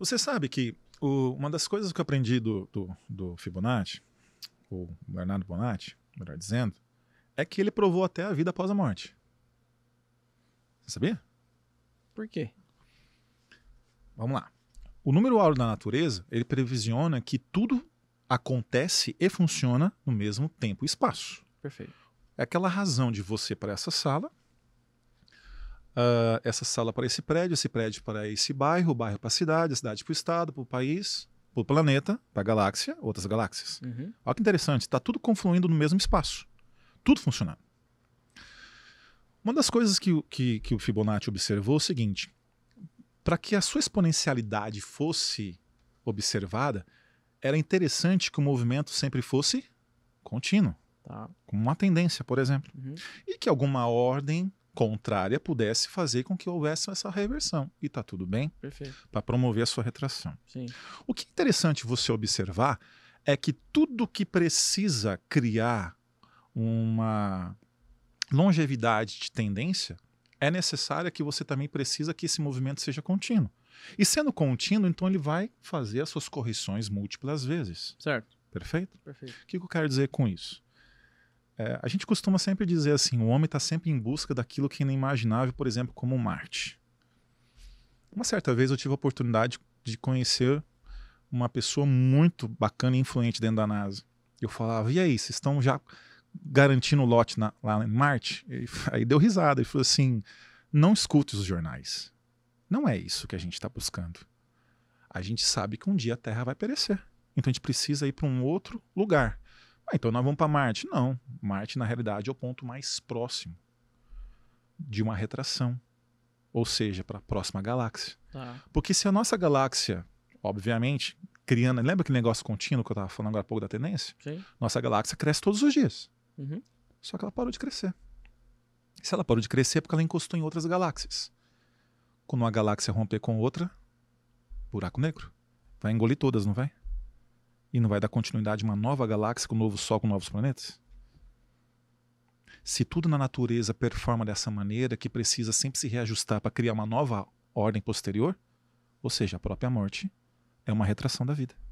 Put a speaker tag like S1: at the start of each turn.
S1: Você sabe que o, uma das coisas que eu aprendi do, do, do Fibonacci, ou Bernardo Bonatti, melhor dizendo, é que ele provou até a vida após a morte. Você sabia? Por quê? Vamos lá. O número áureo da natureza, ele previsiona que tudo acontece e funciona no mesmo tempo e espaço. Perfeito. É aquela razão de você para essa sala uh, essa sala para esse prédio, esse prédio para esse bairro, o bairro para a cidade, a cidade para o estado, para o país, para o planeta, para a galáxia, outras galáxias. Uhum. Olha que interessante, está tudo confluindo no mesmo espaço. Tudo funcionando. Uma das coisas que, que, que o Fibonacci observou é o seguinte: para que a sua exponencialidade fosse observada, era interessante que o movimento sempre fosse contínuo, tá. com uma tendência, por exemplo, uhum. e que alguma ordem contrária pudesse fazer com que houvesse essa reversão. E está tudo bem para promover a sua retração. Sim. O que é interessante você observar é que tudo que precisa criar uma longevidade de tendência é necessária que você também precisa que esse movimento seja contínuo. E sendo contínuo, então ele vai fazer as suas correções múltiplas vezes. Certo. Perfeito? Perfeito. O que eu quero dizer com isso? É, a gente costuma sempre dizer assim: o homem está sempre em busca daquilo que é inimaginável, por exemplo, como Marte. Uma certa vez eu tive a oportunidade de conhecer uma pessoa muito bacana e influente dentro da NASA. Eu falava: e aí, vocês estão já garantindo o lote na, lá em Marte? E, aí deu risada e falou assim: não escute os jornais. Não é isso que a gente está buscando. A gente sabe que um dia a Terra vai perecer. Então a gente precisa ir para um outro lugar. Ah, então nós vamos para Marte. Não. Marte, na realidade, é o ponto mais próximo de uma retração. Ou seja, para a próxima galáxia. Tá. Porque se a nossa galáxia, obviamente, criando. Lembra aquele negócio contínuo que eu estava falando agora há pouco da tendência? Sim. Nossa galáxia cresce todos os dias. Uhum. Só que ela parou de crescer. Se ela parou de crescer, é porque ela encostou em outras galáxias. Quando uma galáxia romper com outra, buraco negro. Vai engolir todas, não vai? E não vai dar continuidade a uma nova galáxia com um novo Sol, com novos planetas? Se tudo na natureza performa dessa maneira, que precisa sempre se reajustar para criar uma nova ordem posterior, ou seja, a própria morte é uma retração da vida.